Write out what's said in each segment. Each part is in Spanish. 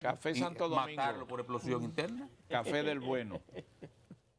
Café Santo Domingo. por explosión interna. Café del Bueno.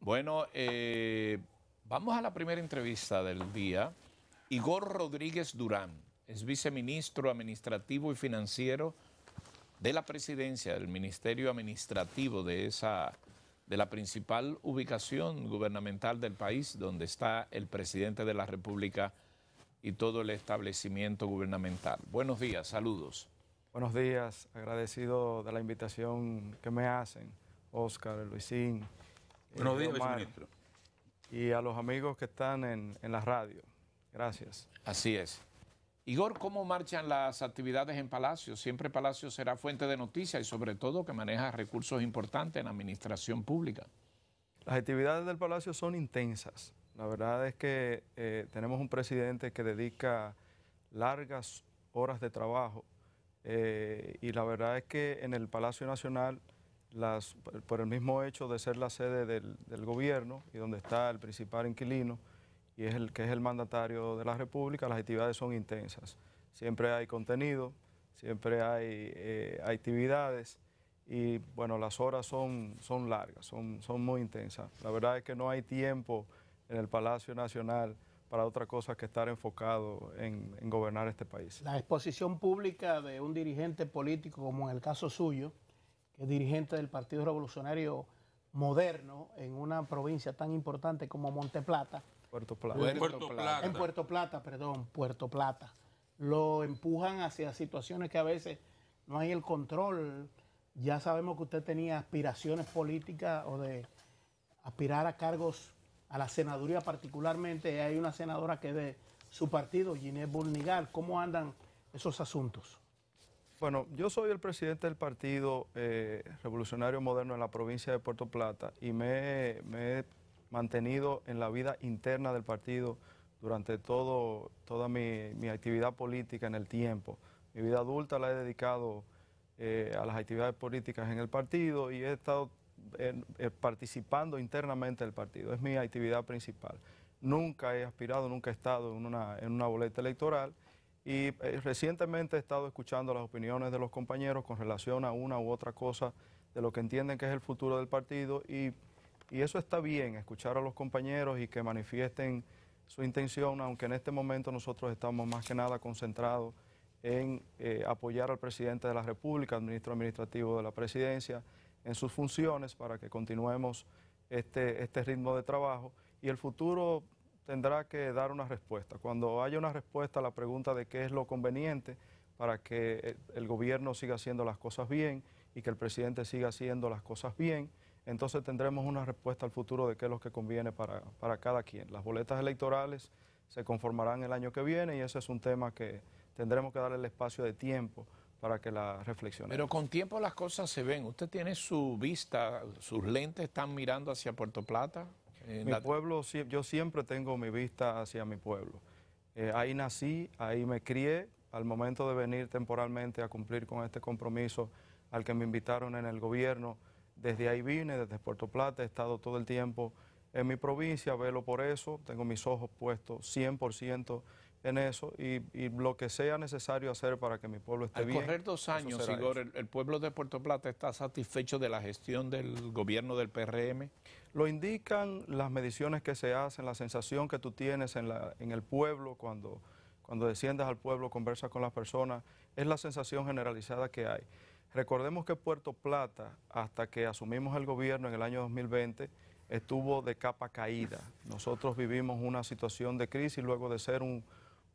Bueno, eh, vamos a la primera entrevista del día. Igor Rodríguez Durán es viceministro administrativo y financiero de la presidencia del Ministerio Administrativo de esa de la principal ubicación gubernamental del país donde está el presidente de la República y todo el establecimiento gubernamental. Buenos días, saludos. Buenos días, agradecido de la invitación que me hacen, Oscar, Luisín. Buenos eh, días, Y a los amigos que están en, la radio. Gracias. Así es. Igor, ¿cómo marchan las actividades en Palacio? Siempre Palacio será fuente de noticias y sobre todo que maneja recursos importantes en la administración pública. Las actividades del Palacio son intensas. La verdad es que eh, tenemos un presidente que dedica largas horas de trabajo eh, y la verdad es que en el Palacio Nacional, por el mismo hecho de ser la sede del, gobierno y donde está el principal inquilino, y es el que es el mandatario de la República, las actividades son intensas. Siempre hay contenido, siempre hay eh, actividades y bueno, las horas son, son largas, son, son muy intensas. La verdad es que no hay tiempo en el Palacio Nacional para otra cosa que estar enfocado en, gobernar este país. La exposición pública de un dirigente político, como en el caso suyo, que es dirigente del Partido Revolucionario Moderno en una provincia tan importante como Monteplata. Plata. Puerto Plata. En Puerto Plata, perdón, Puerto Plata. Lo empujan hacia situaciones que a veces no hay el control. Ya sabemos que usted tenía aspiraciones políticas o de aspirar a cargos a la senaduría particularmente. Hay una senadora que es de su partido, Ginés Bulnigar. ¿Cómo andan esos asuntos? Bueno, yo soy el presidente del Partido eh, Revolucionario Moderno en la provincia de Puerto Plata y me, he mantenido en la vida interna del partido durante todo, toda mi, actividad política en el tiempo. Mi vida adulta la he dedicado eh, a las actividades políticas en el partido y he estado eh, participando internamente del partido, es mi actividad principal. Nunca he aspirado, nunca he estado en una, boleta electoral y eh, recientemente he estado escuchando las opiniones de los compañeros con relación a una u otra cosa de lo que entienden que es el futuro del partido y, y eso está bien, escuchar a los compañeros y que manifiesten su intención, aunque en este momento nosotros estamos más que nada concentrados en eh, apoyar al presidente de la República, al ministro administrativo de la presidencia, en sus funciones para que continuemos este, este ritmo de trabajo y el futuro tendrá que dar una respuesta. Cuando haya una respuesta a la pregunta de qué es lo conveniente para que el gobierno siga haciendo las cosas bien y que el presidente siga haciendo las cosas bien, entonces tendremos una respuesta al futuro de qué es lo que conviene para, para cada quien. Las boletas electorales se conformarán el año que viene y ese es un tema que tendremos que darle el espacio de tiempo para que la reflexione. Pero con tiempo las cosas se ven. Usted tiene su vista, sus lentes están mirando hacia Puerto Plata. Eh, mi pueblo, yo siempre tengo mi vista hacia mi pueblo. Eh, ahí nací, ahí me crié. Al momento de venir temporalmente a cumplir con este compromiso al que me invitaron en el gobierno, desde ahí vine, desde Puerto Plata, he estado todo el tiempo en mi provincia, velo por eso, tengo mis ojos puestos 100% en eso y, lo que sea necesario hacer para que mi pueblo esté bien. Al correr dos años, Igor, el, pueblo de Puerto Plata está satisfecho de la gestión del gobierno del PRM. Lo indican las mediciones que se hacen, la sensación que tú tienes en, la, en el pueblo cuando, cuando desciendes al pueblo, conversas con las personas, es la sensación generalizada que hay. Recordemos que Puerto Plata, hasta que asumimos el gobierno en el año 2020, estuvo de capa caída. Nosotros vivimos una situación de crisis luego de ser un,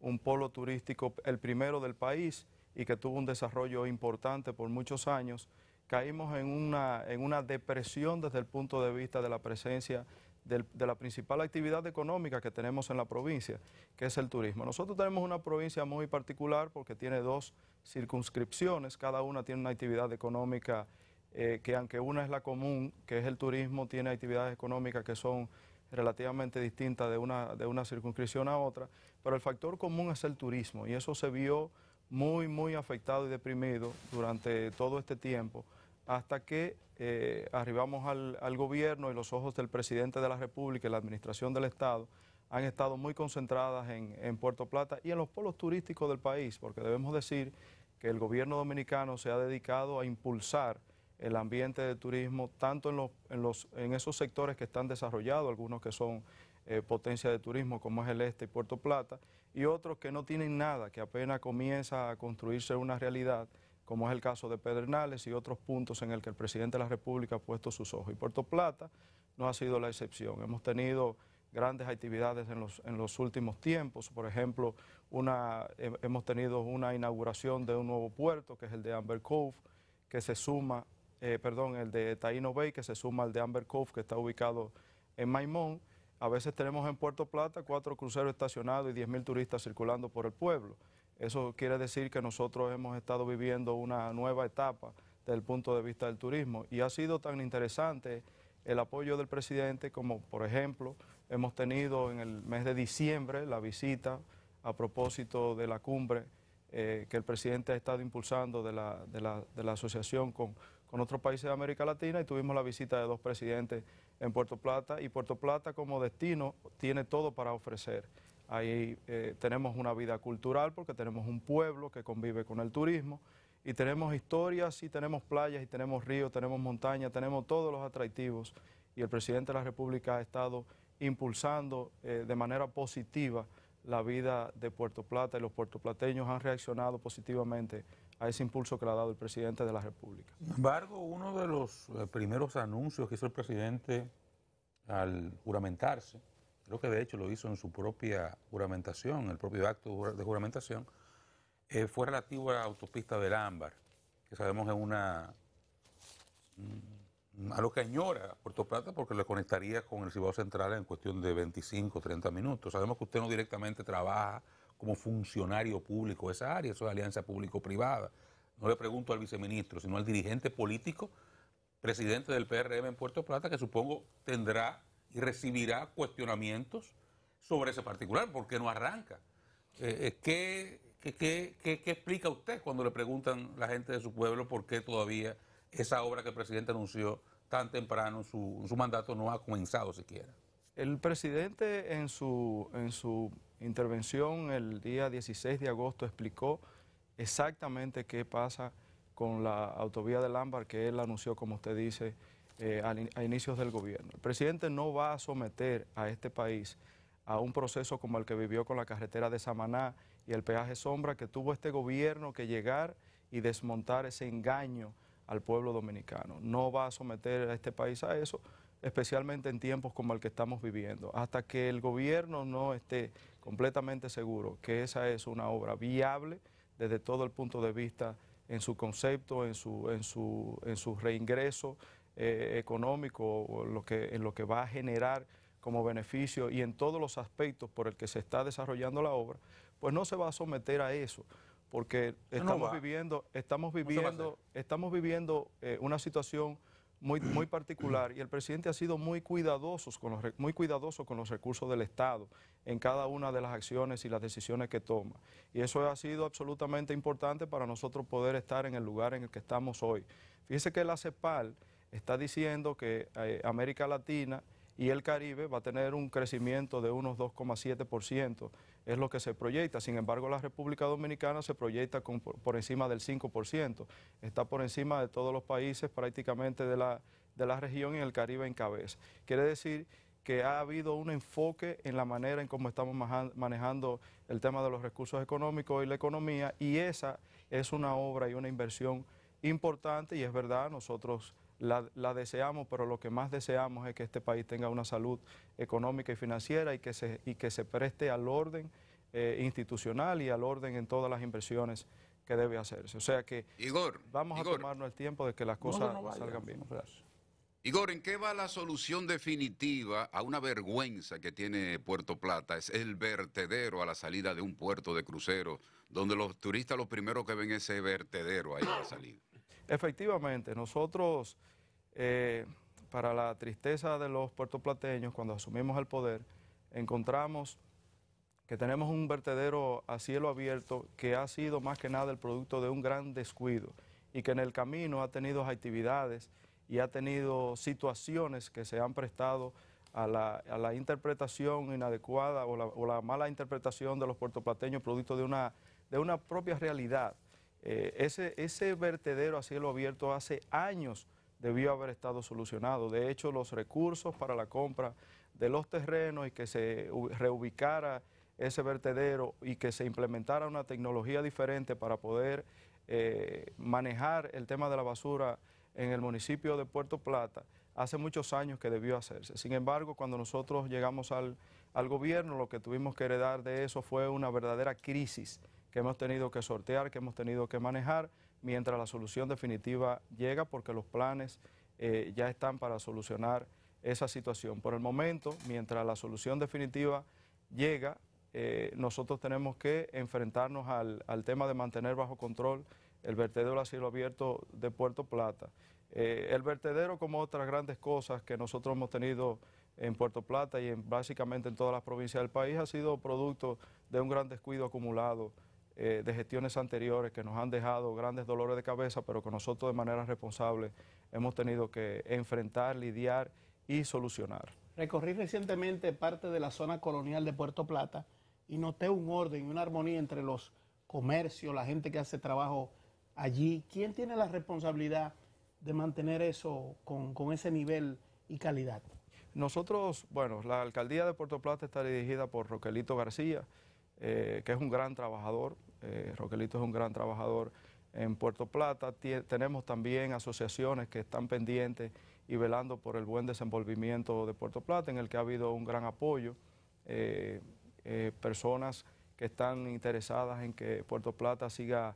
un polo turístico, el primero del país y que tuvo un desarrollo importante por muchos años, caímos en una, en una depresión desde el punto de vista de la presencia de la principal actividad económica que tenemos en la provincia, que es el turismo. Nosotros tenemos una provincia muy particular porque tiene dos circunscripciones, cada una tiene una actividad económica eh, que aunque una es la común, que es el turismo, tiene actividades económicas que son relativamente distinta de una, de una circunscripción a otra, pero el factor común es el turismo y eso se vio muy, muy afectado y deprimido durante todo este tiempo hasta que eh, arribamos al, gobierno y los ojos del presidente de la República y la administración del Estado han estado muy concentradas en, en Puerto Plata y en los polos turísticos del país, porque debemos decir que el gobierno dominicano se ha dedicado a impulsar el ambiente de turismo, tanto en, los, en, los, en esos sectores que están desarrollados, algunos que son eh, potencia de turismo, como es el este y Puerto Plata, y otros que no tienen nada, que apenas comienza a construirse una realidad, como es el caso de Pedernales y otros puntos en el que el presidente de la República ha puesto sus ojos. Y Puerto Plata no ha sido la excepción. Hemos tenido grandes actividades en los, en los últimos tiempos. Por ejemplo, una, hemos tenido una inauguración de un nuevo puerto, que es el de Amber Cove, que se suma eh, perdón, el de Taino Bay, que se suma al de Amber Cove, que está ubicado en Maimón. A veces tenemos en Puerto Plata cuatro cruceros estacionados y 10.000 turistas circulando por el pueblo. Eso quiere decir que nosotros hemos estado viviendo una nueva etapa desde el punto de vista del turismo y ha sido tan interesante el apoyo del presidente como, por ejemplo, hemos tenido en el mes de diciembre la visita a propósito de la cumbre eh, que el presidente ha estado impulsando de la, de la asociación con, con otros países de América Latina y tuvimos la visita de dos presidentes en Puerto Plata y Puerto Plata como destino tiene todo para ofrecer. Ahí eh, tenemos una vida cultural porque tenemos un pueblo que convive con el turismo y tenemos historias y tenemos playas y tenemos ríos, tenemos montañas, tenemos todos los atractivos y el presidente de la República ha estado impulsando eh, de manera positiva la vida de Puerto Plata y los puertoplateños han reaccionado positivamente a ese impulso que le ha dado el presidente de la República. Sin embargo, uno de los eh, primeros anuncios que hizo el presidente al juramentarse, creo que de hecho lo hizo en su propia juramentación, en el propio acto de juramentación, eh, fue relativo a la autopista del Ámbar, que sabemos es una mm, a lo que añora Puerto Plata porque le conectaría con el Cibao Central en cuestión de 25, 30 minutos. Sabemos que usted no directamente trabaja como funcionario público de esa área, eso es alianza público-privada. No le pregunto al viceministro, sino al dirigente político, presidente del PRM en Puerto Plata, que supongo tendrá y recibirá cuestionamientos sobre ese particular, porque no arranca. Eh, eh, ¿qué, qué, qué, qué explica usted cuando le preguntan la gente de su pueblo por qué todavía esa obra que el presidente anunció tan temprano, su, mandato no ha comenzado siquiera. El presidente en su, en su intervención el día 16 de agosto explicó exactamente qué pasa con la autovía del Ámbar que él anunció, como usted dice, eh, a inicios del gobierno. El presidente no va a someter a este país a un proceso como el que vivió con la carretera de Samaná y el peaje sombra que tuvo este gobierno que llegar y desmontar ese engaño al pueblo dominicano. No va a someter a este país a eso, especialmente en tiempos como el que estamos viviendo. Hasta que el gobierno no esté completamente seguro que esa es una obra viable desde todo el punto de vista en su concepto, en su, en su, en su reingreso eh, económico, en lo que va a generar como beneficio y en todos los aspectos por el que se está desarrollando la obra, pues no se va a someter a eso porque ah, estamos viviendo, estamos eh, viviendo, estamos viviendo una situación muy, muy particular y el presidente ha sido muy, con los, muy cuidadoso con los recursos del Estado en cada una de las acciones y las decisiones que toma. Y eso ha sido absolutamente importante para nosotros poder estar en el lugar en el que estamos hoy. Fíjese que la CEPAL está diciendo que eh, América Latina y el Caribe va a tener un crecimiento de unos 2,7%, es lo que se proyecta. Sin embargo, la República Dominicana se proyecta por, encima del 5%, está por encima de todos los países prácticamente de la, de la región y el Caribe en cabeza. Quiere decir que ha habido un enfoque en la manera en cómo estamos manejando el tema de los recursos económicos y la economía, y esa es una obra y una inversión importante, y es verdad, nosotros la, deseamos, pero lo que más deseamos es que este país tenga una salud económica y financiera y que se, que se preste al orden eh, institucional y al orden en todas las inversiones que debe hacerse. O sea que vamos a tomarnos el tiempo de que las cosas salgan bien. Igor, ¿en qué va la solución definitiva a una vergüenza que tiene Puerto Plata? Es el vertedero a la salida de un puerto de crucero, donde los turistas lo primero que ven es ese vertedero ahí a la salida. Efectivamente, nosotros, eh, para la tristeza de los puertoplateños, cuando asumimos el poder, encontramos que tenemos un vertedero a cielo abierto que ha sido más que nada el producto de un gran descuido y que en el camino ha tenido actividades y ha tenido situaciones que se han prestado a la, interpretación inadecuada o la, o la, mala interpretación de los puertoplateños producto de una, de una propia realidad. Eh, ese, ese vertedero a cielo abierto hace años debió haber estado solucionado. De hecho, los recursos para la compra de los terrenos y que se reubicara ese vertedero y que se implementara una tecnología diferente para poder eh, manejar el tema de la basura en el municipio de Puerto Plata, hace muchos años que debió hacerse. Sin embargo, cuando nosotros llegamos al, al gobierno, lo que tuvimos que heredar de eso fue una verdadera crisis que hemos tenido que sortear, que hemos tenido que manejar, mientras la solución definitiva llega, porque los planes eh, ya están para solucionar esa situación. Por el momento, mientras la solución definitiva llega, eh, nosotros tenemos que enfrentarnos al, tema de mantener bajo control el vertedero a cielo abierto de Puerto Plata. Eh, el vertedero, como otras grandes cosas que nosotros hemos tenido en Puerto Plata y en, básicamente en todas las provincias del país, ha sido producto de un gran descuido acumulado eh, de gestiones anteriores que nos han dejado grandes dolores de cabeza, pero que nosotros de manera responsable hemos tenido que enfrentar, lidiar y solucionar. Recorrí recientemente parte de la zona colonial de Puerto Plata y noté un orden y una armonía entre los comercios, la gente que hace trabajo allí. ¿Quién tiene la responsabilidad de mantener eso con, con ese nivel y calidad? Nosotros, bueno, la alcaldía de Puerto Plata está dirigida por Roquelito García eh, que es un gran trabajador, eh, Roquelito es un gran trabajador en Puerto Plata. tenemos también asociaciones que están pendientes y velando por el buen desenvolvimiento de Puerto Plata, en el que ha habido un gran apoyo. Eh, personas que están interesadas en que Puerto Plata siga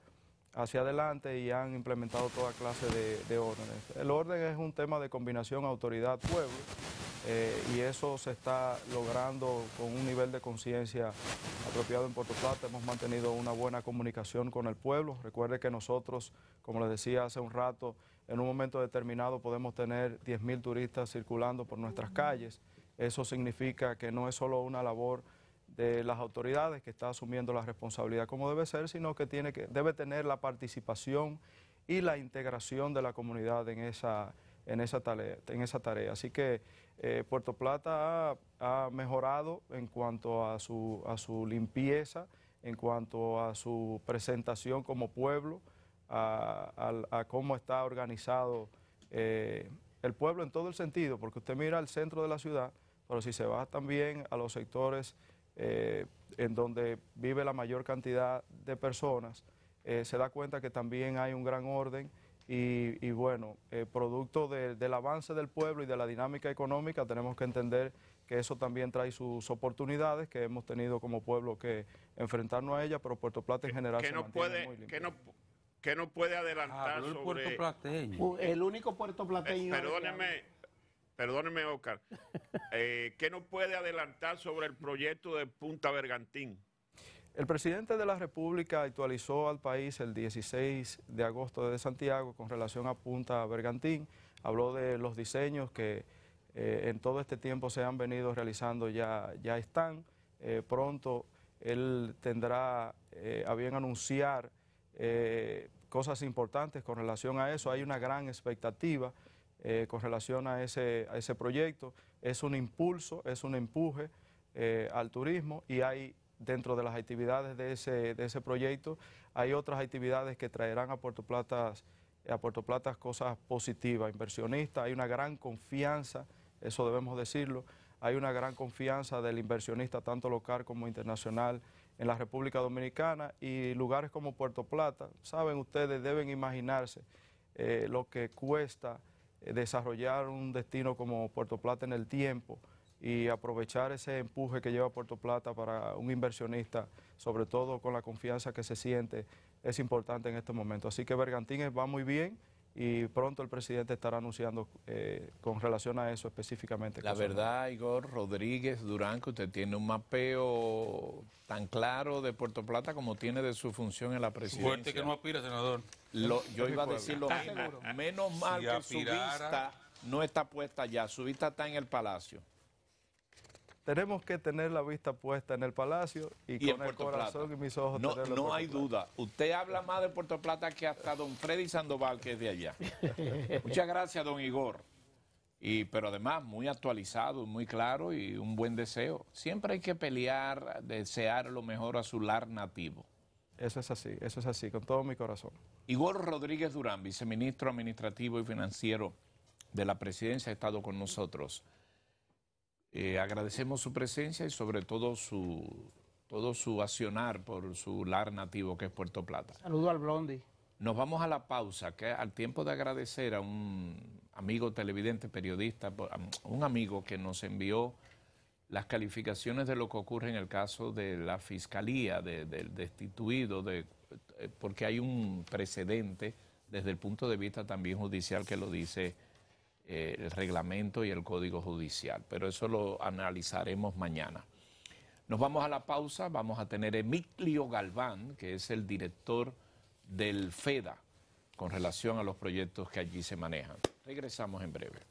hacia adelante y han implementado toda clase de, órdenes. El orden es un tema de combinación autoridad-pueblo y eso se está logrando con un nivel de conciencia apropiado en Puerto Plata. Hemos mantenido una buena comunicación con el pueblo. Recuerde que nosotros, como les decía hace un rato, en un momento determinado podemos tener 10.000 turistas circulando por nuestras calles. Eso significa que no es solo una labor de las autoridades que está asumiendo la responsabilidad como debe ser, sino que, tiene que debe tener la participación y la integración de la comunidad en esa, en esa, tarea, en esa tarea. Así que eh, Puerto Plata ha, mejorado en cuanto a su, limpieza, en cuanto a su presentación como pueblo, a, cómo está organizado eh, el pueblo en todo el sentido, porque usted mira el centro de la ciudad, pero si se va también a los sectores eh, en donde vive la mayor cantidad de personas, se da cuenta que también hay un gran orden y, bueno, eh, producto del avance del pueblo y de la dinámica económica, tenemos que entender que eso también trae sus oportunidades, que hemos tenido como pueblo que enfrentarnos a ellas, pero Puerto Plata en general se no puede, Que no, puede adelantar el único Puerto eh, Plateño... perdóneme, perdóneme, Oscar. Eh, ¿Qué no puede adelantar sobre el proyecto de Punta Bergantín? El presidente de la República actualizó al país el 16 de agosto de Santiago con relación a Punta Bergantín. Habló de los diseños que eh, en todo este tiempo se han venido realizando, ya, ya están. Eh, pronto él tendrá eh, a bien anunciar cosas importantes con relación a eso. Hay una gran expectativa con relación a ese, a ese proyecto. Es un impulso, es un empuje al turismo y hay dentro de las actividades de ese, proyecto. Hay otras actividades que traerán a Puerto Plata, a Puerto Plata cosas positivas, inversionistas, hay una gran confianza, eso debemos decirlo, hay una gran confianza del inversionista tanto local como internacional en la República Dominicana y lugares como Puerto Plata, saben ustedes, deben imaginarse eh, lo que cuesta eh, desarrollar un destino como Puerto Plata en el tiempo, y aprovechar ese empuje que lleva Puerto Plata para un inversionista, sobre todo con la confianza que se siente, es importante en este momento. Así que Bergantines va muy bien y pronto el presidente estará anunciando eh, con relación a eso específicamente. La verdad, Igor Rodríguez Durán, que usted tiene un mapeo tan claro de Puerto Plata como tiene de su función en la presidencia. Fuerte que no aspira, senador. yo iba a decir lo mismo. Menos mal que su vista no está puesta ya. su vista está en el palacio tenemos que tener la vista puesta en el Palacio y, con el corazón y mis ojos. No, no hay duda. Usted habla más de Puerto Plata que hasta don Freddy Sandoval, que es de allá. Muchas gracias, don Igor. Y, pero además, muy actualizado, muy claro y un buen deseo. Siempre hay que pelear, desear lo mejor a su lar nativo. Eso es así, eso es así, con todo mi corazón. Igor Rodríguez Durán, viceministro administrativo y financiero de la Presidencia, ha estado con nosotros. Eh, agradecemos su presencia y sobre todo su, todo su accionar por su lar nativo que es Puerto Plata. Saludo al Blondie. Nos vamos a la pausa, que al tiempo de agradecer a un amigo televidente, periodista, un amigo que nos envió las calificaciones de lo que ocurre en el caso de la fiscalía, del destituido, de, eh, porque hay un precedente desde el punto de vista también judicial que lo dice eh, el reglamento y el código judicial. Pero eso lo analizaremos mañana. Nos vamos a la pausa, vamos a tener Emilio Galván, que es el director del FEDA, con relación a los proyectos que allí se manejan. Regresamos en breve.